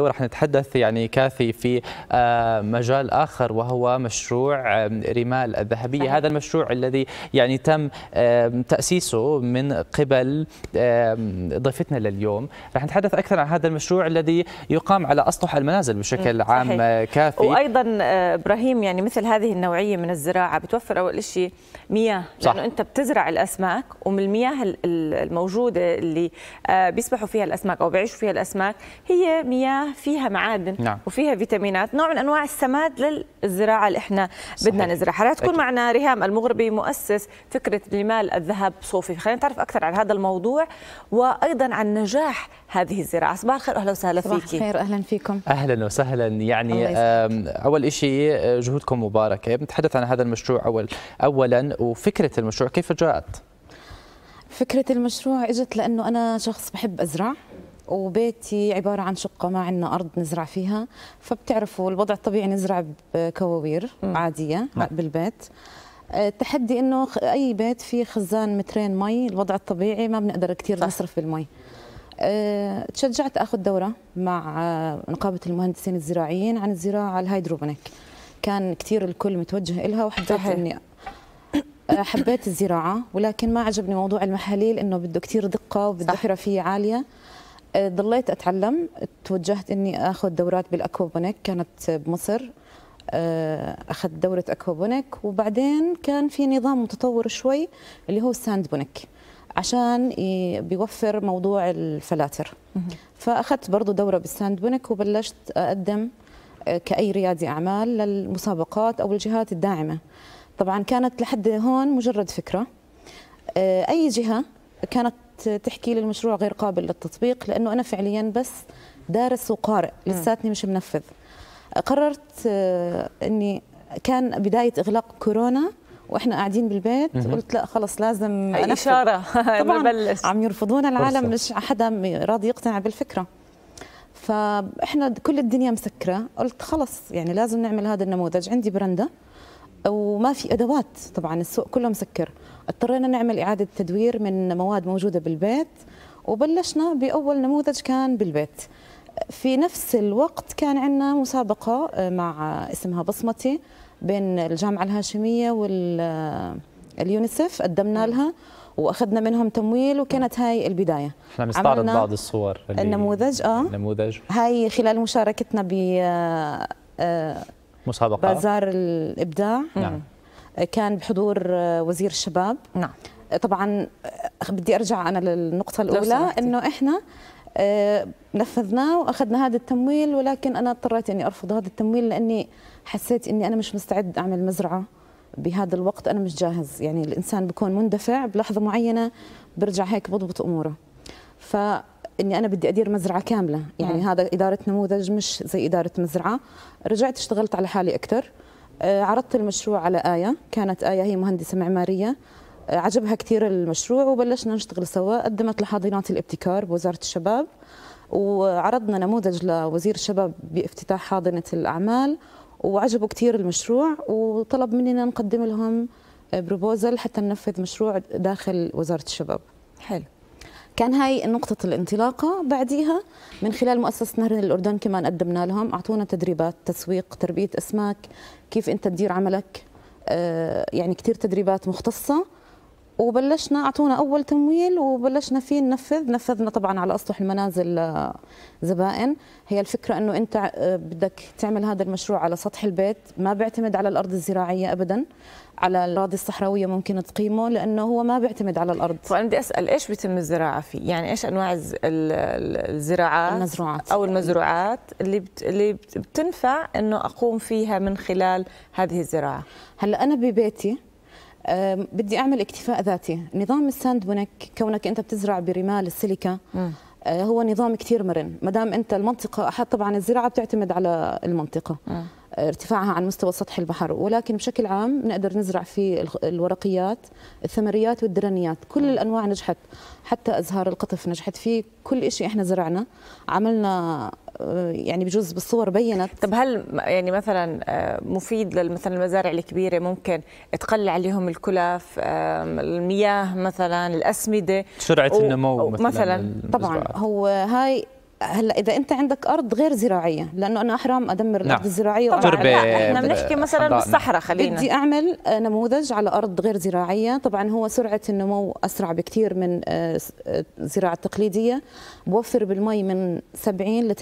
وراح نتحدث يعني كاثي في آه، مجال اخر وهو مشروع آه، رمال الذهبيه، هذا المشروع الذي يعني تم آه، تاسيسه من قبل ضيفتنا لليوم، راح نتحدث اكثر عن هذا المشروع الذي يقام على اسطح المنازل بشكل عام كافي كاثي وايضا ابراهيم يعني مثل هذه النوعيه من الزراعه بتوفر اول شيء مياه صح. لانه انت بتزرع الاسماك ومن المياه الموجوده اللي بيسبحوا فيها الاسماك او بيعيشوا فيها الاسماك هي مياه فيها معادن نعم. وفيها فيتامينات نوع من انواع السماد للزراعه اللي احنا بدنا نزرعها رح تكون أكيد. معنا ريهام المغربي مؤسس فكره جمال الذهب صوفي خلينا نتعرف اكثر عن هذا الموضوع وايضا عن نجاح هذه الزراعه صباح الخير اهلا وسهلا فيك صباح الخير اهلا فيكم اهلا وسهلا يعني اول شيء آه، جهودكم مباركه بنتحدث عن هذا المشروع اول اولا وفكره المشروع كيف جاءت فكرة المشروع اجت لأنه أنا شخص بحب أزرع وبيتي عبارة عن شقة ما عندنا أرض نزرع فيها فبتعرفوا الوضع الطبيعي نزرع بكواوير عادية نعم. بالبيت التحدي آه، انه اي بيت فيه خزان مترين مي الوضع الطبيعي ما بنقدر كثير نصرف بالمي آه، تشجعت اخذ دوره مع آه، نقابه المهندسين الزراعيين عن الزراعه الهيدروبونيك كان كثير الكل متوجه إلها وحبيت اني حبيت الزراعه ولكن ما عجبني موضوع المحاليل انه بده كثير دقه وبده حرفيه عاليه أه، ضليت اتعلم توجهت اني اخذ دورات بالاكوابونيك كانت بمصر أه، اخذت دوره اكوابونيك وبعدين كان في نظام متطور شوي اللي هو الساند بونيك عشان بيوفر موضوع الفلاتر فاخذت برضو دوره بالساند بونيك وبلشت اقدم أه، كاي ريادي اعمال للمسابقات او الجهات الداعمه طبعا كانت لحد هون مجرد فكره اي جهه كانت تحكي لي المشروع غير قابل للتطبيق لانه انا فعليا بس دارس وقارئ لساتني مش منفذ قررت آه، اني كان بدايه اغلاق كورونا واحنا قاعدين بالبيت قلت لا خلص لازم أنفذ. اشاره طبعا عم يرفضونا العالم مش حدا راضي يقتنع بالفكره فاحنا كل الدنيا مسكره قلت خلص يعني لازم نعمل هذا النموذج عندي برنده وما في ادوات طبعا السوق كله مسكر اضطرينا نعمل اعاده تدوير من مواد موجوده بالبيت وبلشنا باول نموذج كان بالبيت في نفس الوقت كان عندنا مسابقه آه، مع اسمها بصمتي بين الجامعه الهاشميه واليونيسف آه، قدمنا لها واخذنا منهم تمويل وكانت هاي البدايه احنا بنستعرض بعض الصور النموذج اه النموذج هاي خلال مشاركتنا ب آه، مسابقة بازار الإبداع نعم. كان بحضور وزير الشباب نعم طبعا بدي أرجع أنا للنقطة الأولى إنه إحنا آه، نفذناه واخذنا هذا التمويل ولكن انا اضطريت اني ارفض هذا التمويل لاني حسيت اني انا مش مستعد اعمل مزرعه بهذا الوقت انا مش جاهز يعني الانسان بيكون مندفع بلحظه معينه برجع هيك بضبط اموره ف اني انا بدي ادير مزرعه كامله يعني مم. هذا اداره نموذج مش زي اداره مزرعه رجعت اشتغلت على حالي اكثر آه، عرضت المشروع على ايه كانت ايه هي مهندسه معماريه آه، عجبها كثير المشروع وبلشنا نشتغل سوا قدمت لحاضنات الابتكار بوزاره الشباب وعرضنا نموذج لوزير الشباب بافتتاح حاضنه الاعمال وعجبه كثير المشروع وطلب مننا نقدم لهم بروبوزل آه، حتى ننفذ مشروع داخل وزاره الشباب حلو كان هاي نقطة الانطلاقة بعديها من خلال مؤسسة نهر الأردن كمان قدمنا لهم أعطونا تدريبات تسويق تربية أسماك كيف أنت تدير عملك آه، يعني كثير تدريبات مختصة وبلشنا اعطونا اول تمويل وبلشنا فيه ننفذ نفذنا طبعا على اسطح المنازل آه، زبائن هي الفكره انه انت آه، بدك تعمل هذا المشروع على سطح البيت ما بيعتمد على الارض الزراعيه ابدا على الاراضي الصحراويه ممكن تقيمه لانه هو ما بيعتمد على الارض فانا بدي اسال ايش بيتم الزراعه فيه يعني ايش انواع الزراعات المزروعات او المزروعات اللي اللي بتنفع انه اقوم فيها من خلال هذه الزراعه هلا انا ببيتي بدي اعمل اكتفاء ذاتي نظام الساند بنك كونك انت بتزرع برمال السيليكا أه، هو نظام كثير مرن ما دام انت المنطقه احد طبعا الزراعه بتعتمد على المنطقه ارتفاعها عن مستوى سطح البحر ولكن بشكل عام نقدر نزرع في الورقيات الثمريات والدرنيات كل الانواع نجحت حتى ازهار القطف نجحت فيه كل شيء احنا زرعنا عملنا يعني بجوز بالصور بينت طب هل يعني مثلا آه، مفيد مثلا المزارع الكبيره ممكن تقلع عليهم الكلف المياه مثلا الاسمده سرعه النمو مثلا, مثلاً طبعا هو هاي هلا اذا انت عندك ارض غير زراعيه لانه انا احرام ادمر الارض نعم. الزراعيه طبعا احنا بنحكي آه، مثلا بالصحراء خلينا بدي اعمل آه، نموذج على ارض غير زراعيه طبعا هو سرعه النمو اسرع بكثير من الزراعه آه، التقليديه بوفر بالمي من 70 ل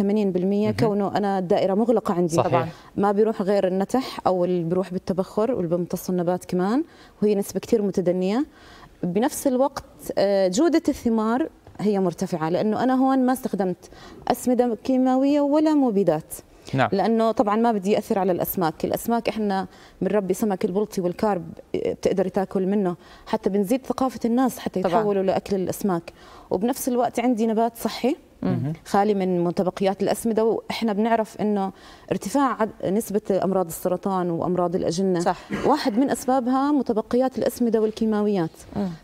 80% كونه انا الدائره مغلقه عندي صحيح. طبعا ما بيروح غير النتح او اللي بيروح بالتبخر واللي بيمتصوا النبات كمان وهي نسبه كثير متدنيه بنفس الوقت جودة الثمار هي مرتفعه لانه انا هون ما استخدمت اسمده كيماويه ولا مبيدات نعم. لانه طبعا ما بدي ياثر على الاسماك الاسماك احنا بنربي سمك البلطي والكارب آه، بتقدر تاكل منه حتى بنزيد ثقافه الناس حتى يتحولوا طبعا. لاكل الاسماك وبنفس الوقت عندي نبات صحي خالي من متبقيات الاسمده واحنا بنعرف انه ارتفاع نسبه امراض السرطان وامراض الاجنه صح. واحد من اسبابها متبقيات الاسمده والكيماويات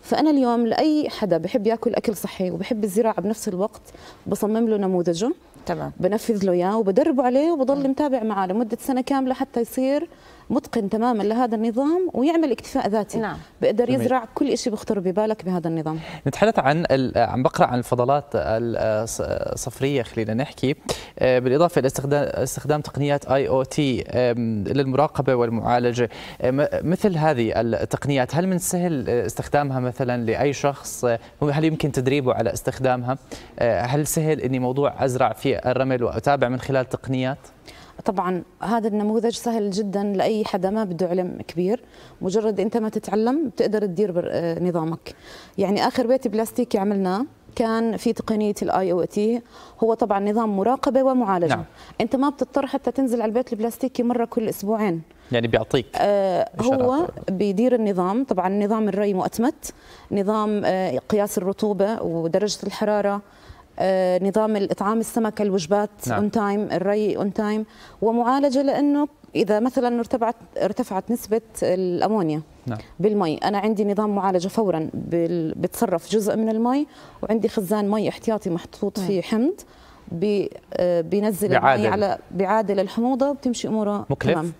فانا اليوم لاي حدا بحب ياكل اكل صحي وبحب الزراعه بنفس الوقت بصمم له نموذجه تمام بنفذ له اياه وبدربه عليه وبضل متابع معاه لمده سنه كامله حتى يصير متقن تماما لهذا النظام ويعمل اكتفاء ذاتي نعم. بيقدر يزرع جميل. كل شيء بيخطر ببالك بهذا النظام نتحدث عن عم بقرا عن الفضلات الصفريه خلينا نحكي آه، بالاضافه الى استخدام استخدام تقنيات اي او تي للمراقبه والمعالجه آه، مثل هذه التقنيات هل من السهل استخدامها مثلا لاي شخص آه، هل يمكن تدريبه على استخدامها هل سهل اني موضوع ازرع في الرمل واتابع من خلال تقنيات طبعا هذا النموذج سهل جدا لاي حدا ما بده علم كبير مجرد انت ما تتعلم بتقدر تدير آه، نظامك يعني اخر بيت بلاستيكي عملناه كان في تقنيه الاي او تي هو طبعا نظام مراقبه ومعالجه نعم. انت ما بتضطر حتى تنزل على البيت البلاستيكي مره كل اسبوعين يعني بيعطيك آه هو بيدير النظام طبعا نظام الري مؤتمت نظام آه قياس الرطوبه ودرجه الحراره آه، نظام الاطعام السمكه الوجبات نعم. اون تايم الري اون تايم ومعالجه لانه اذا مثلا ارتفعت ارتفعت نسبه الامونيا نعم. بالمي انا عندي نظام معالجه فورا بتصرف جزء من المي وعندي خزان مي احتياطي محطوط نعم. فيه حمض بينزل آه، بعادل. المي على بيعادل الحموضه وبتمشي اموره مكلف تمام.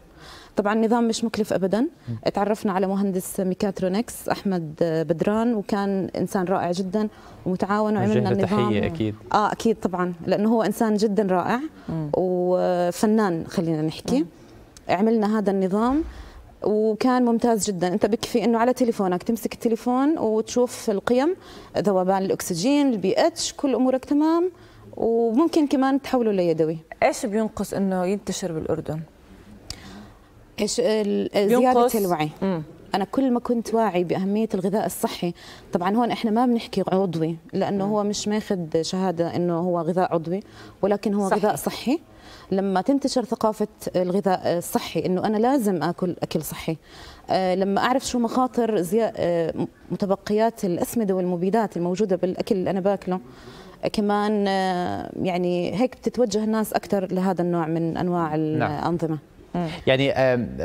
طبعا النظام مش مكلف ابدا تعرفنا على مهندس ميكاترونكس احمد بدران وكان انسان رائع جدا ومتعاون وعملنا النظام تحيه اكيد اه اكيد طبعا لانه هو انسان جدا رائع م. وفنان خلينا نحكي م. عملنا هذا النظام وكان ممتاز جدا انت بكفي انه على تليفونك تمسك التليفون وتشوف القيم ذوبان الاكسجين البي اتش كل امورك تمام وممكن كمان تحوله ليدوي ايش بينقص انه ينتشر بالاردن ايش زياده الوعي مم. انا كل ما كنت واعي باهميه الغذاء الصحي طبعا هون احنا ما بنحكي عضوي لانه مم. هو مش ماخذ شهاده انه هو غذاء عضوي ولكن هو صحي. غذاء صحي لما تنتشر ثقافه الغذاء الصحي انه انا لازم اكل اكل صحي آه، لما اعرف شو مخاطر زي... آه، متبقيات الاسمده والمبيدات الموجوده بالاكل اللي انا باكله كمان آه، يعني هيك بتتوجه الناس اكثر لهذا النوع من انواع نعم. الانظمه نعم. يعني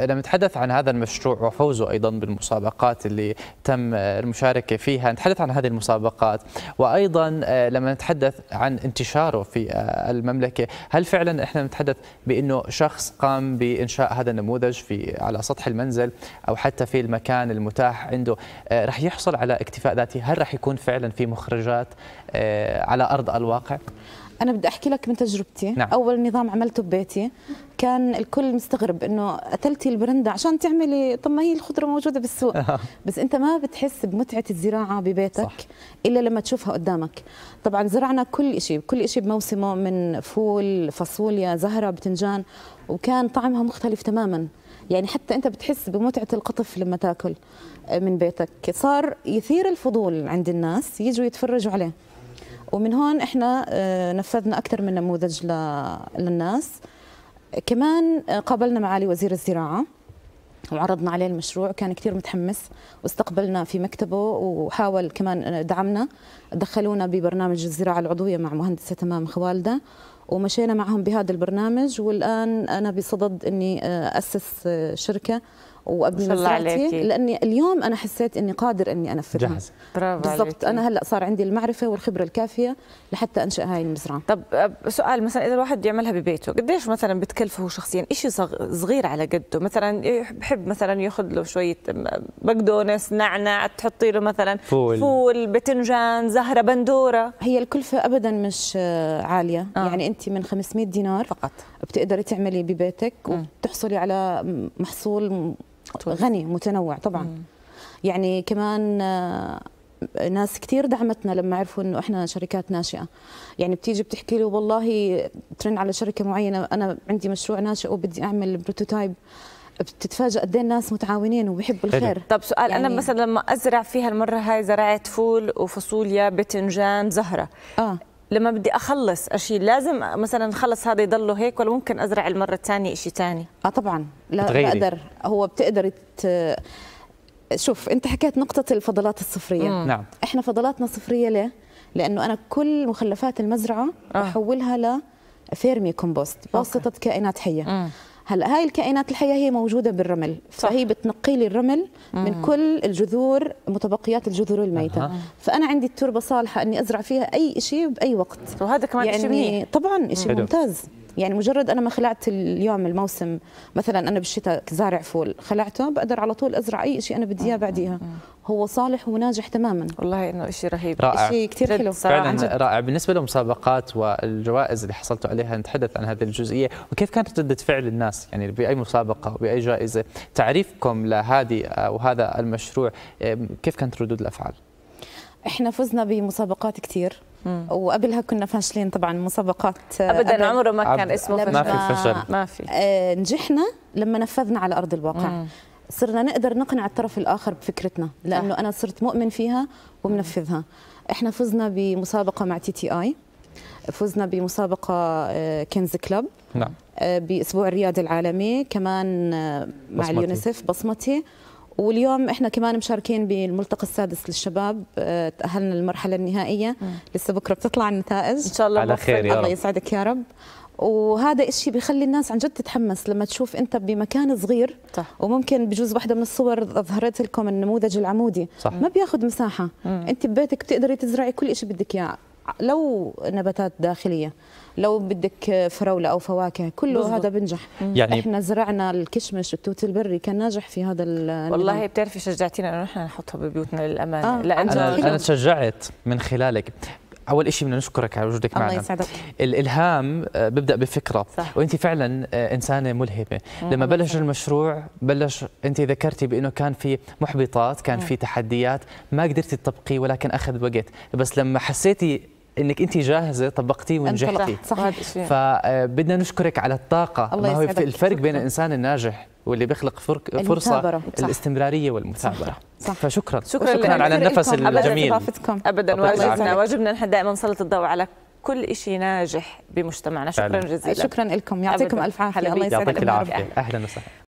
لما نتحدث عن هذا المشروع وفوزه ايضا بالمسابقات اللي تم المشاركه فيها نتحدث عن هذه المسابقات وايضا آه، لما نتحدث عن انتشاره في آه، المملكه هل فعلا احنا نتحدث بانه شخص قام بانشاء هذا النموذج في على سطح المنزل او حتى في المكان المتاح عنده آه، رح يحصل على اكتفاء ذاتي هل رح يكون فعلا في مخرجات على ارض الواقع انا بدي احكي لك من تجربتي نعم. اول نظام عملته ببيتي كان الكل مستغرب انه قتلتي البرندة عشان تعملي طب ما هي الخضره موجوده بالسوق بس انت ما بتحس بمتعه الزراعه ببيتك صح. الا لما تشوفها قدامك طبعا زرعنا كل شيء كل شيء بموسمه من فول فاصوليا زهره بتنجان وكان طعمها مختلف تماما يعني حتى انت بتحس بمتعه القطف لما تاكل من بيتك صار يثير الفضول عند الناس يجوا يتفرجوا عليه ومن هون احنا آه، نفذنا اكثر من نموذج للناس كمان آه، قابلنا معالي وزير الزراعه وعرضنا عليه المشروع كان كثير متحمس واستقبلنا في مكتبه وحاول كمان آه، دعمنا دخلونا ببرنامج الزراعة العضوية مع مهندسة تمام خوالدة ومشينا معهم بهذا البرنامج والآن أنا بصدد أني أسس شركة وابني مسرحتي لاني اليوم انا حسيت اني قادر اني انفذها جاهز بالضبط انا هلا صار عندي المعرفه والخبره الكافيه لحتى انشا هاي المزرعه طب سؤال مثلا اذا الواحد يعملها ببيته قديش مثلا بتكلفه شخصيا شيء صغير على قده مثلا بحب مثلا ياخذ له شويه بقدونس نعناع تحطي له مثلا فول, فول بتنجان زهره بندوره هي الكلفه ابدا مش عاليه آه. يعني انت من 500 دينار فقط بتقدري تعملي ببيتك وبتحصلي على محصول غني متنوع طبعا مم. يعني كمان آه، ناس كثير دعمتنا لما عرفوا انه احنا شركات ناشئه يعني بتيجي بتحكي لي والله ترن على شركه معينه انا عندي مشروع ناشئ وبدي اعمل بروتوتايب بتتفاجئ قد ايه الناس متعاونين وبيحبوا الخير طب سؤال يعني انا مثلا لما ازرع فيها المره هاي زرعت فول وفاصوليا بتنجان زهره آه. لما بدي اخلص اشيل لازم مثلا خلص هذا يضله هيك ولا ممكن ازرع المره الثانيه شيء ثاني اه طبعا لا بتغيري. بقدر هو بتقدر ت... شوف انت حكيت نقطه الفضلات الصفريه مم. نعم احنا فضلاتنا صفريه ليه لانه انا كل مخلفات المزرعه آه. احولها بحولها ل فيرمي كومبوست بواسطه كائنات حيه مم. هلا هاي الكائنات الحيه هي موجوده بالرمل صح. فهي بتنقي لي الرمل مم. من كل الجذور متبقيات الجذور الميته أه. فانا عندي التربه صالحه اني ازرع فيها اي شيء باي وقت وهذا كمان يعني شيء طبعا شيء ممتاز يعني مجرد انا ما خلعت اليوم الموسم مثلا انا بالشتاء زارع فول خلعته بقدر على طول ازرع اي شيء انا بدي اياه بعديها هو صالح وناجح تماما والله انه شيء رهيب رائع شيء كثير حلو فعلا رائع بالنسبه للمسابقات والجوائز اللي حصلتوا عليها نتحدث عن هذه الجزئيه وكيف كانت رده فعل الناس يعني باي مسابقه وباي جائزه تعريفكم لهذه آه، وهذا المشروع آه، كيف كانت ردود الافعال احنا فزنا بمسابقات كثير وقبلها كنا فاشلين طبعا مسابقات آه، ابدا عمره ما كان اسمه فشل ما في فشل آه. ما في آه، نجحنا لما نفذنا على ارض الواقع مم. صرنا نقدر نقنع الطرف الاخر بفكرتنا لانه انا صرت مؤمن فيها ومنفذها احنا فزنا بمسابقه مع تي تي اي فزنا بمسابقه كنز كلب نعم باسبوع الرياض العالمي كمان مع بصمتي. بصمتي واليوم احنا كمان مشاركين بالملتقى السادس للشباب آه، تاهلنا للمرحله النهائيه لسه بكره بتطلع النتائج ان شاء الله على خير يا رب. الله يسعدك يا رب وهذا إشي بيخلي الناس عن جد تتحمس لما تشوف انت بمكان صغير صح. وممكن بجوز واحده من الصور ظهرت لكم النموذج العمودي صح. ما بياخذ مساحه مم. انت ببيتك بتقدري تزرعي كل شيء بدك اياه لو نباتات داخليه لو بدك فراوله او فواكه كله بزبط. هذا بنجح يعني احنا زرعنا الكشمش والتوت البري كان ناجح في هذا النظام. والله بتعرفي شجعتينا انه احنا نحطها ببيوتنا للامانه آه. لا انا انا تشجعت من خلالك اول شيء بدنا نشكرك على وجودك معنا الله يسعدك الالهام آه، ببدا بفكره صح. وانت فعلا آه، انسانه ملهمه لما بلش المشروع بلش انت ذكرتي بانه كان في محبطات كان في تحديات ما قدرتي تطبقيه ولكن اخذ وقت بس لما حسيتي انك انت جاهزه طبقتيه ونجحتي صح فبدنا آه، نشكرك على الطاقه الله ما هو الفرق بين الانسان الناجح واللي بيخلق فرك فرصه المثابرة. الاستمراريه والمثابره صح. صح. فشكرا شكرا, شكرا على النفس الجميل ابدا, واجبنا واجبنا نحن دائما نسلط الضوء على كل شيء ناجح بمجتمعنا شكرا جزيلا شكرا لكم يعطيكم الف عافيه الله يسعدكم يعطيك العافيه اهلا وسهلا